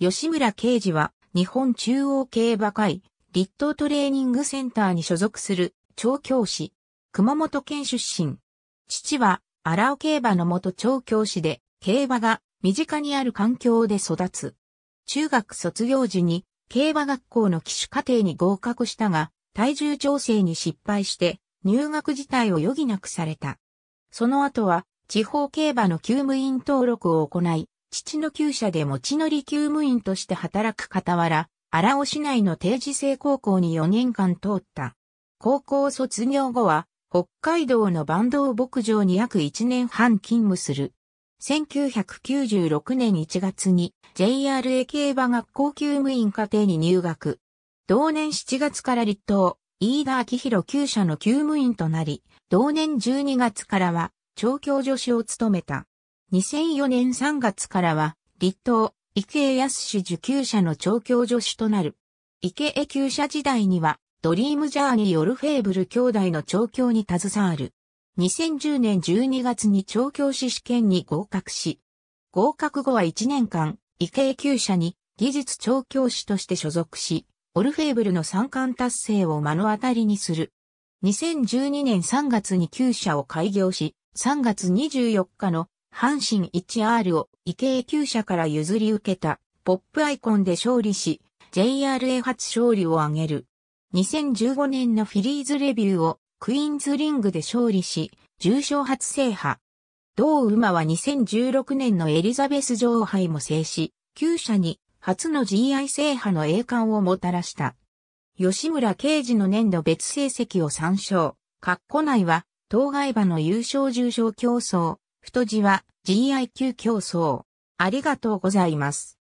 吉村刑事は日本中央競馬会立東トレーニングセンターに所属する調教師、熊本県出身。父は荒尾競馬の元調教師で競馬が身近にある環境で育つ。中学卒業時に競馬学校の騎手課程に合格したが体重調整に失敗して入学自体を余儀なくされた。その後は地方競馬の休務員登録を行い、父の旧社で持ち乗り休務員として働く傍ら、荒尾市内の定時制高校に4年間通った。高校卒業後は、北海道の坂東牧場に約1年半勤務する。1996年1月に JRA 競馬学校休務員課程に入学。同年7月から立党、飯田明宏旧社の休務員となり、同年12月からは、調教助手を務めた。2004年3月からは、立東、池江康受給者の調教助手となる。池江給者時代には、ドリームジャーニー・オルフェーブル兄弟の調教に携わる。2010年12月に調教師試験に合格し、合格後は1年間、池江給者に技術調教師として所属し、オルフェーブルの三冠達成を目の当たりにする。2012年3月に給者を開業し、3月24日の阪神 1R を池江厩舎から譲り受けたポップアイコンで勝利し、JRA 初勝利を挙げる。2015年のフィリーズレビューをクイーンズリングで勝利し、重賞初制覇。同馬は2016年のエリザベス女王杯も制し、厩舎に初の GI 制覇の栄冠をもたらした。吉村刑事の年度別成績を参照。括弧内は、当該馬の優勝重賞競争、太字は GIQ 競争。ありがとうございます。